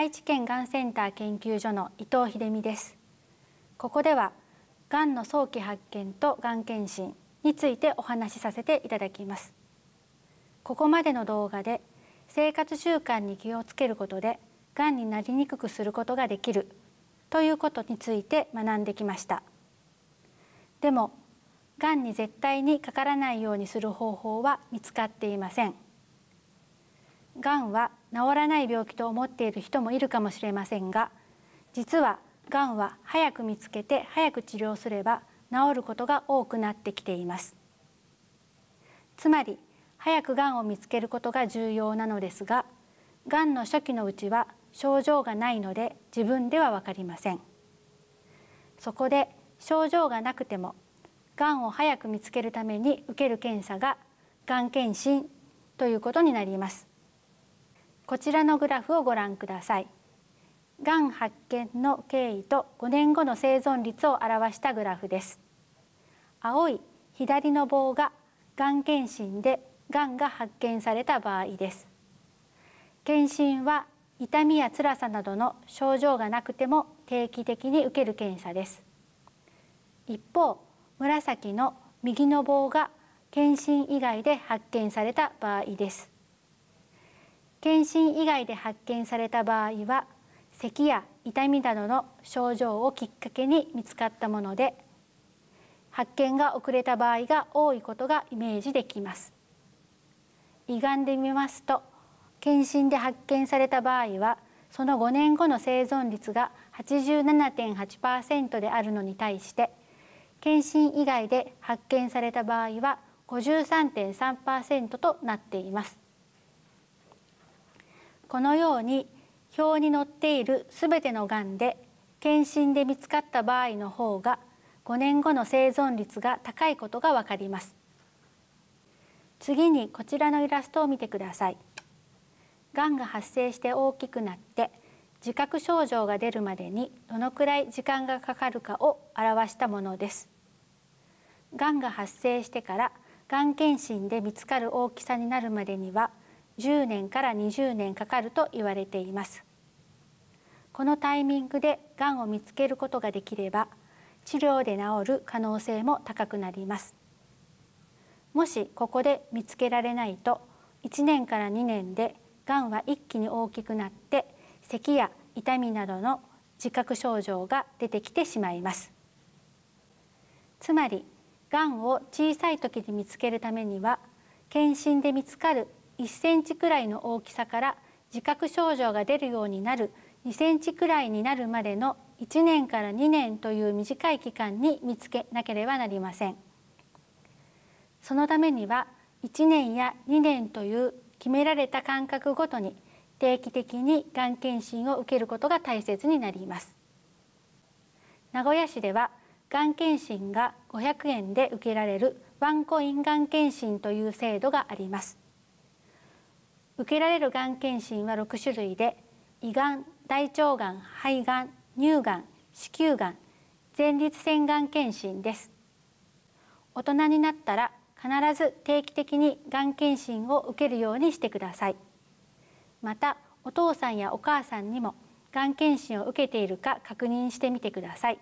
愛知県がんセンター研究所の伊藤秀美ですここではがんの早期発見とがん検診についてお話しさせていただきますここまでの動画で生活習慣に気をつけることでがんになりにくくすることができるということについて学んできましたでもがんに絶対にかからないようにする方法は見つかっていませんがんは治らない病気と思っている人もいるかもしれませんが実はがんは早く見つけて早く治療すれば治ることが多くなってきていますつまり早くがんを見つけることが重要なのですががんの初期のうちは症状がないので自分では分かりませんそこで症状がなくてもがんを早く見つけるために受ける検査ががん検診ということになりますこちらのグラフをご覧くださいがん発見の経緯と5年後の生存率を表したグラフです青い左の棒ががん検診でがんが発見された場合です検診は痛みや辛さなどの症状がなくても定期的に受ける検査です一方紫の右の棒が検診以外で発見された場合です検診以外で発見された場合は咳や痛みなどの症状をきっかけに見つかったもので発見が遅れた場合が多いことがイメージできます胃がんでみますと検診で発見された場合はその5年後の生存率が87.8%であるのに対して検診以外で発見された場合は53.3%となっていますこのように表に載っている全てのがんで検診で見つかった場合の方が5年後の生存率が高いことが分かります次にこちらのイラストを見てくださいがんが発生して大きくなって自覚症状が出るまでにどのくらい時間がかかるかを表したものですがんが発生してからがん検診で見つかる大きさになるまでには10年から20年かかると言われていますこのタイミングでがんを見つけることができれば治療で治る可能性も高くなりますもしここで見つけられないと1年から2年でがんは一気に大きくなって咳や痛みなどの自覚症状が出てきてしまいますつまりがんを小さい時に見つけるためには検診で見つかる1センチくらいの大きさから自覚症状が出るようになる2センチくらいになるまでの1年から2年という短い期間に見つけなければなりませんそのためには1年や2年という決められた間隔ごとに定期的にがん検診を受けることが大切になります名古屋市ではがん検診が500円で受けられるワンコインがん検診という制度があります受けられるがん検診は6種類で胃がん大腸がん肺がん乳がん子宮がん前立腺がん検診です大人になったら必ず定期的にがん検診を受けるようにしてくださいまたお父さんやお母さんにもがん検診を受けているか確認してみてください